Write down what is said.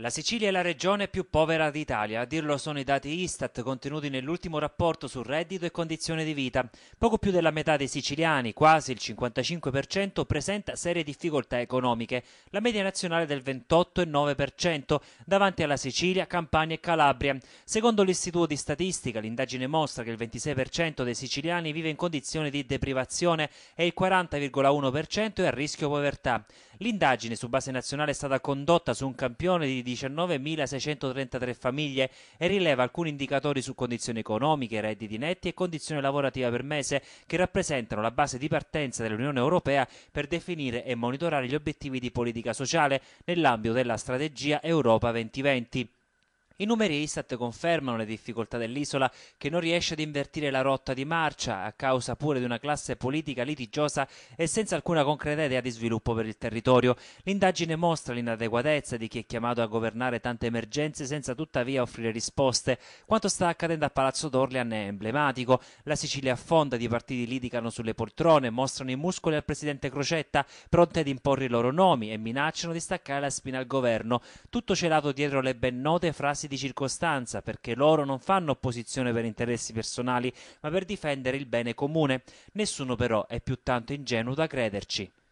La Sicilia è la regione più povera d'Italia, a dirlo sono i dati Istat contenuti nell'ultimo rapporto su reddito e condizione di vita. Poco più della metà dei siciliani, quasi il 55%, presenta serie difficoltà economiche, la media nazionale del 28,9%, davanti alla Sicilia, Campania e Calabria. Secondo l'Istituto di Statistica, l'indagine mostra che il 26% dei siciliani vive in condizioni di deprivazione e il 40,1% è a rischio povertà. L'indagine su base nazionale è stata condotta su un campione di 19.633 famiglie e rileva alcuni indicatori su condizioni economiche, redditi netti e condizione lavorativa per mese che rappresentano la base di partenza dell'Unione Europea per definire e monitorare gli obiettivi di politica sociale nell'ambito della strategia Europa 2020. I numeri ISAT confermano le difficoltà dell'isola che non riesce ad invertire la rotta di marcia a causa pure di una classe politica litigiosa e senza alcuna concreta idea di sviluppo per il territorio. L'indagine mostra l'inadeguatezza di chi è chiamato a governare tante emergenze senza tuttavia offrire risposte. Quanto sta accadendo a Palazzo d'Orlean è emblematico. La Sicilia affonda, i partiti litigano sulle poltrone, mostrano i muscoli al presidente Crocetta, pronti ad imporre i loro nomi e minacciano di staccare la spina al governo. Tutto celato dietro le ben note frasi interessi di circostanza, perché loro non fanno opposizione per interessi personali, ma per difendere il bene comune. Nessuno però è più tanto ingenuo da crederci.